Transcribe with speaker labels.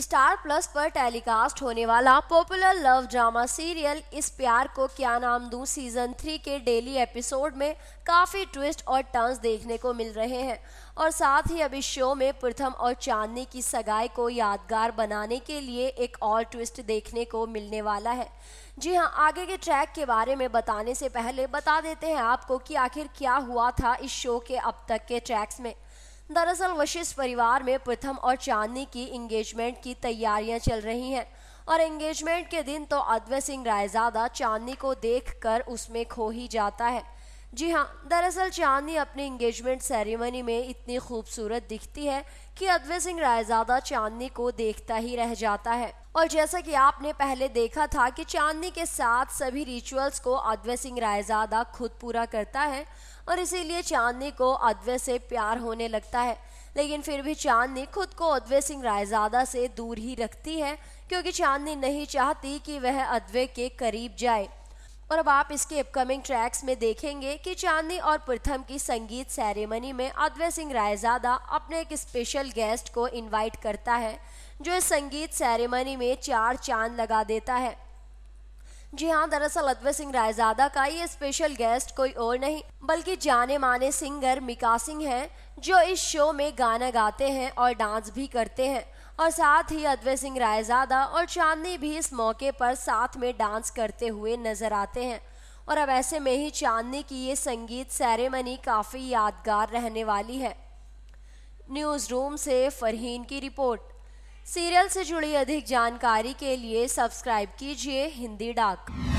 Speaker 1: star plus पर telecast होने वाला पॉपुलर लव ड्रामा सीरियल इस प्यार को क्या नाम दूं सीजन थ्री के डेली एपिसोड में काफ़ी ट्विस्ट और टर्न्स देखने को मिल रहे हैं और साथ ही अब इस शो में प्रथम और चांदनी की सगाई को यादगार बनाने के लिए एक और ट्विस्ट देखने को मिलने वाला है जी हाँ आगे के ट्रैक के बारे में बताने से पहले बता देते हैं आपको कि आखिर क्या हुआ था इस शो के अब तक के ट्रैक्स में दरअसल वशिष्ठ परिवार में प्रथम और चांदनी की इंगेजमेंट की तैयारियां चल रही हैं और एंगेजमेंट के दिन तो अद्वय सिंह रायजादा चांदनी को देखकर उसमें खो ही जाता है जी हाँ दरअसल चांदनी अपनी इंगेजमेंट सेरेमनी में इतनी खूबसूरत दिखती है कि अद्वे सिंह रायजादा चांदनी को देखता ही रह जाता है और जैसा कि आपने पहले देखा था कि चांदनी के साथ सभी रिचुअल्स को अद्वे सिंह रायजादा खुद पूरा करता है और इसीलिए चांदनी को अद्वे से प्यार होने लगता है लेकिन फिर भी चांदनी खुद को अद्वे सिंह रायजादा से दूर ही रखती है क्योंकि चांदनी नहीं चाहती कि वह अद्वे के करीब जाए और अब आप इसके अपकमिंग ट्रैक्स में देखेंगे कि चांदनी और प्रथम की संगीत सेरेमनी में अद्वय सिंह रायजादा अपने एक स्पेशल गेस्ट को इनवाइट करता है जो इस संगीत सेरेमनी में चार चांद लगा देता है जी हाँ दरअसल अद्वय सिंह रायजादा का ये स्पेशल गेस्ट कोई और नहीं बल्कि जाने माने सिंगर मिका सिंह हैं जो इस शो में गाना गाते हैं और डांस भी करते हैं और साथ ही अद्वय सिंह रायजादा और चांदनी भी इस मौके पर साथ में डांस करते हुए नजर आते हैं और अब ऐसे में ही चांदनी की ये संगीत सेरेमनी काफ़ी यादगार रहने वाली है न्यूज़ रूम से फरहीन की रिपोर्ट सीरियल से जुड़ी अधिक जानकारी के लिए सब्सक्राइब कीजिए हिंदी डाक